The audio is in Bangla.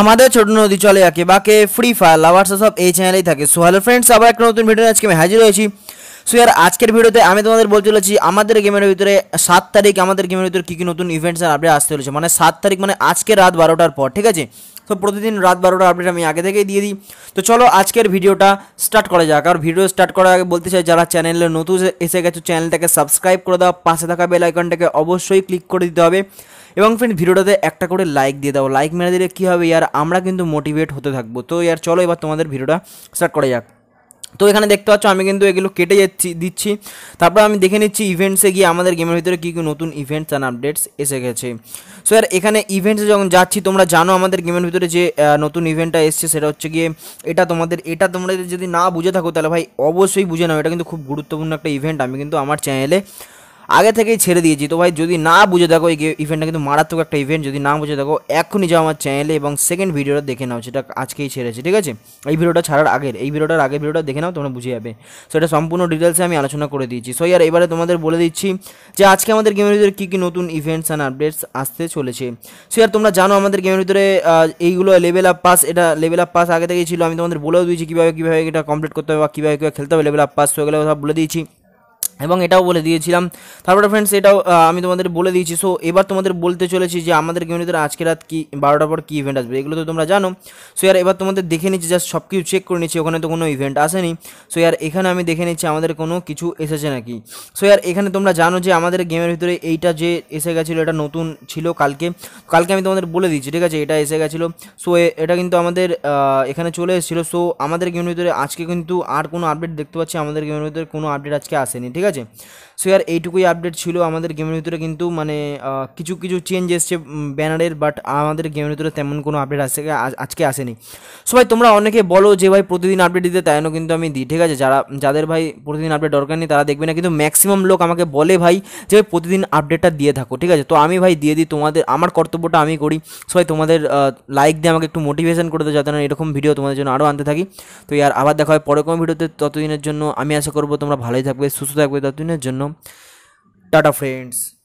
আমাদের ছোট নদী চলে আঁকে বাকে ফ্রি ফায়ার লাভার্স সব এই চ্যানেলেই থাকে সো হ্যালো ফ্রেন্ডস আবার একটা নতুন ভিডিও আজকে আমি হাজির হয়েছি সো ইয়ার আজকের ভিডিওতে আমি তোমাদের বলতে চলেছি আমাদের গেমের ভিতরে সাত তারিখ আমাদের গেমের ভিতরে কী কী নতুন ইভেন্টস আর আপডেট আসতে চলেছে মানে সাত তারিখ মানে আজকে রাত বারোটার পর ঠিক আছে তো প্রতিদিন রাত বারোটা আপডেট আমি আগে থেকেই দিয়ে দিই তো চলো আজকের ভিডিওটা স্টার্ট করা যাক আর ভিডিও স্টার্ট করার আগে বলতে চাই যারা চ্যানেলে নতুন এসে গেছে চ্যানেলটাকে সাবস্ক্রাইব করে দাও পাশে থাকা বেল আইকনটাকে অবশ্যই ক্লিক করে দিতে হবে এবং ফ্রেন্ড ভিডিওটাতে একটা করে লাইক দিয়ে দাও লাইক মেরে দিলে কী হবে ইয়ার আমরা কিন্তু মোটিভেট হতে থাকবো তো ইয়ার চলো এবার তোমাদের ভিডিওটা স্টার্ট করা যাক তো এখানে দেখতে পাচ্ছ আমি কিন্তু এগুলো কেটে যাচ্ছি দিচ্ছি তারপর আমি দেখে নিচ্ছি ইভেন্টসে গিয়ে আমাদের গেমের ভিতরে কী কী নতুন ইভেন্টস অ্যান্ড আপডেটস এসে গেছে সো আর এখানে ইভেন্টসে যখন যাচ্ছি তোমরা জানো আমাদের গেমের ভিতরে যে নতুন ইভেন্টটা এসছে সেটা হচ্ছে গিয়ে এটা তোমাদের এটা তোমরা যদি না বুঝে থাকো তাহলে ভাই অবশ্যই বুঝে নাও এটা কিন্তু খুব গুরুত্বপূর্ণ একটা ইভেন্ট আমি কিন্তু আমার চ্যানেলে আগে থেকেই ছেড়ে দিয়েছি তো ভাই যদি না বুঝে দেখো এই ইভেন্টটা কিন্তু মারাত্মক একটা ইভেন্ট যদি না বুঝে দেখো এখনই যাও আমার চ্যানেলে এবং সেকেন্ড ভিডিওটা দেখে নাও সেটা আজকেই ছেড়েছে ঠিক আছে এই ভিডিওটা ছাড়ার আগের এই ভিডিওটার আগের ভিডিওটা দেখে নাও তোমরা বুঝে যাবে সো এটা সম্পূর্ণ ডিটেলসে আমি আলোচনা করে দিয়েছি সো আর এবারে তোমাদের বলে দিচ্ছি যে আজকে আমাদের গেমের ভিতরে কী কী নতুন ইভেন্টস অ্যান্ড আপডেটস আসতে চলেছে সো আর তোমরা জানো আমাদের গেমের ভিতরে এইগুলো লেভেল আপ পাস এটা লেভেল আপ পাস আগে থেকেই ছিল আমি তোমাদের বলেও দিয়েছি কীভাবে কীভাবে এটা কমপ্লিট করতে হবে বা কীভাবে কীভাবে খেলতে হবে লেভেল আপ পাস হয়ে গেলে কথা বলে দিয়েছি এবং এটাও বলে দিয়েছিলাম তারপরে ফ্রেন্ডস এটাও আমি তোমাদের বলে দিয়েছি সো এবার তোমাদের বলতে চলেছি যে আমাদের গণিতের আজকে রাত কি বারোটার পর কী ইভেন্ট আসবে এগুলো তো তোমরা জানো সো ইয়ার এবার তোমাদের দেখে নিচ্ছি জাস্ট সব কিছু চেক করে নিচ্ছি ওখানে তো কোনো ইভেন্ট আসেনি সো ইয়ার এখানে আমি দেখে নিচ্ছি আমাদের কোনো কিছু এসেছে নাকি সো ইয়ার এখানে তোমরা জানো যে আমাদের গেমের ভিতরে এইটা যে এসে গেছিলো এটা নতুন ছিল কালকে কালকে আমি তোমাদের বলে দিচ্ছি ঠিক আছে এটা এসে গেছিলো সো এটা কিন্তু আমাদের এখানে চলে এসেছিলো সো আমাদের গেমের ভিতরে আজকে কিন্তু আর কোনো আপডেট দেখতে পাচ্ছি আমাদের গেমের ভিতরে কোনো আপডেট আজকে আসেনি ঠিক ঠিক আছে সো আর এইটুকুই আপডেট ছিল আমাদের গেমের ভিতরে কিন্তু মানে কিছু কিছু চেঞ্জ এসছে ব্যানারের বাট আমাদের গেমের ভিতরে তেমন কোনো আপডেট আসছে আজকে আসেনি সো ভাই তোমরা অনেকে বলো যে ভাই প্রতিদিন আপডেট দিতে তাই কিন্তু আমি দিই ঠিক আছে যারা যাদের ভাই প্রতিদিন আপডেট দরকার নেই তারা দেখবে না কিন্তু ম্যাক্সিমাম লোক আমাকে বলে ভাই যে প্রতিদিন আপডেটটা দিয়ে থাকো ঠিক আছে তো আমি ভাই দিয়ে দিই তোমাদের আমার কর্তব্যটা আমি করি সো ভাই তোমাদের লাইক দিয়ে আমাকে একটু মোটিভেশন করে দাও যাতে না এরকম ভিডিও তোমাদের জন্য আরও আনতে থাকি তো আর আবার দেখা হয় পরে কোনো ভিডিওতে ততদিনের জন্য আমি আশা করবো তোমরা ভালোই থাকবে সুস্থ থাকবে থাকবে ততদিনের জন্য টাটা ফ্রেন্ডস